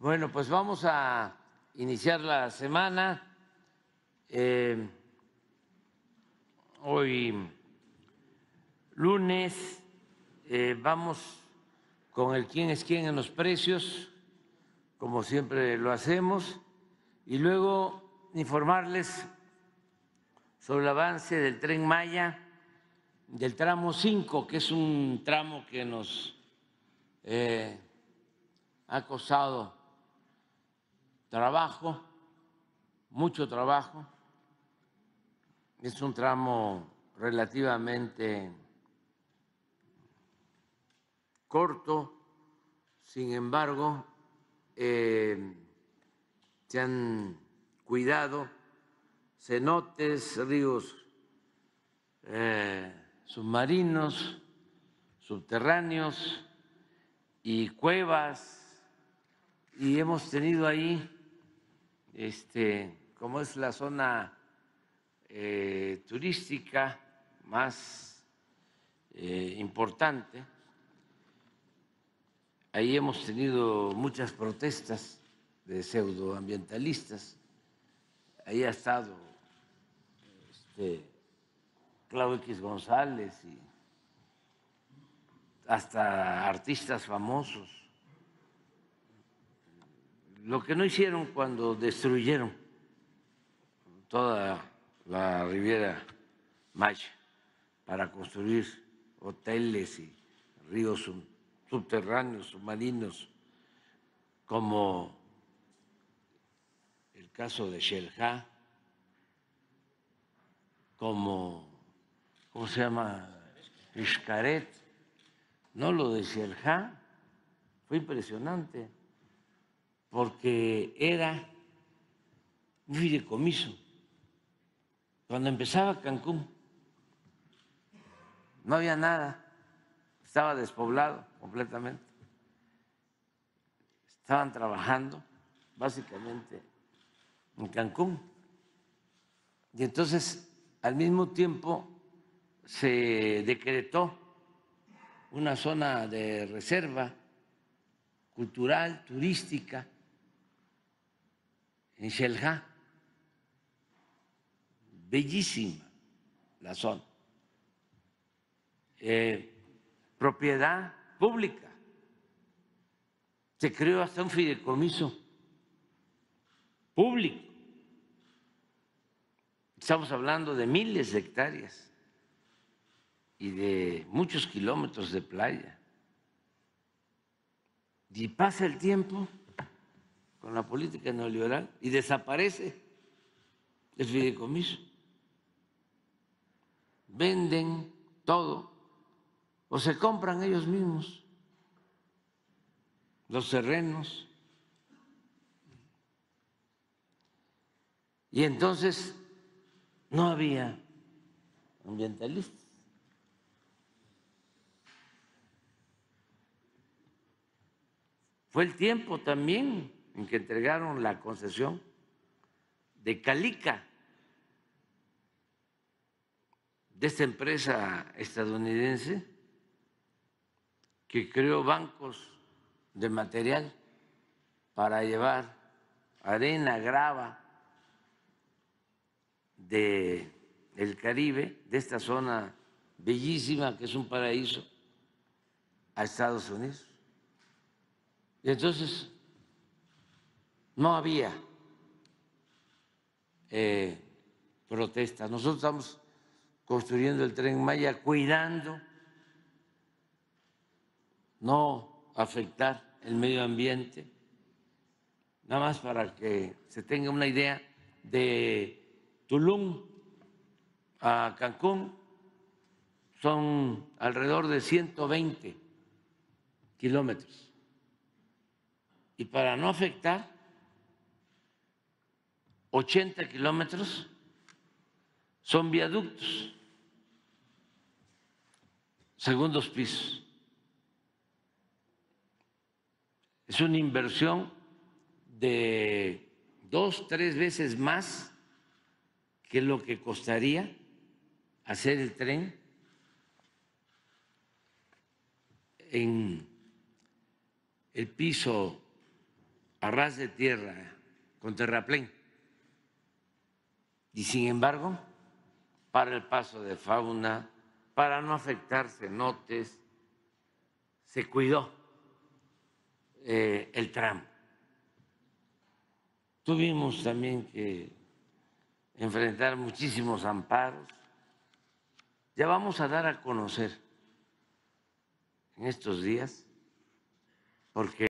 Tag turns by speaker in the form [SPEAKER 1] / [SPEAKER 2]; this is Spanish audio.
[SPEAKER 1] Bueno, pues vamos a iniciar la semana. Eh, hoy lunes eh, vamos con el quién es quién en los precios, como siempre lo hacemos, y luego informarles sobre el avance del tren Maya del tramo 5, que es un tramo que nos eh, ha costado trabajo, mucho trabajo. Es un tramo relativamente corto, sin embargo, eh, se han cuidado cenotes, ríos eh, submarinos, subterráneos y cuevas, y hemos tenido ahí este, como es la zona eh, turística más eh, importante, ahí hemos tenido muchas protestas de pseudoambientalistas, ahí ha estado este, Claudio X González y hasta artistas famosos lo que no hicieron cuando destruyeron toda la Riviera Maya para construir hoteles y ríos subterráneos, submarinos, como el caso de Shelja, como, ¿cómo se llama? Iscaret. No lo de Shelja fue impresionante porque era un fideicomiso. Cuando empezaba Cancún, no había nada, estaba despoblado completamente. Estaban trabajando básicamente en Cancún. Y entonces, al mismo tiempo, se decretó una zona de reserva cultural, turística, en Shelja. Bellísima la zona. Eh, propiedad pública. Se creó hasta un fideicomiso público. Estamos hablando de miles de hectáreas y de muchos kilómetros de playa. Y pasa el tiempo con la política neoliberal y desaparece el fideicomiso. Venden todo o se compran ellos mismos los terrenos. Y entonces no había ambientalistas. Fue el tiempo también en que entregaron la concesión de Calica, de esta empresa estadounidense que creó bancos de material para llevar arena, grava de el Caribe, de esta zona bellísima que es un paraíso, a Estados Unidos. Y entonces no había eh, protestas. Nosotros estamos construyendo el tren Maya, cuidando no afectar el medio ambiente, nada más para que se tenga una idea de Tulum a Cancún son alrededor de 120 kilómetros. Y para no afectar 80 kilómetros son viaductos, segundos pisos. Es una inversión de dos, tres veces más que lo que costaría hacer el tren en el piso a ras de tierra con terraplén. Y sin embargo, para el paso de fauna, para no afectarse notes, se cuidó eh, el tramo. Tuvimos también que enfrentar muchísimos amparos. Ya vamos a dar a conocer en estos días, porque